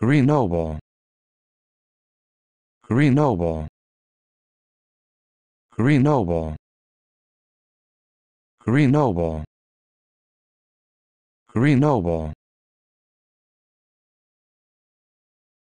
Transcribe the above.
Grenoble. Grenoble. Grenoble. Grenoble. Grenoble.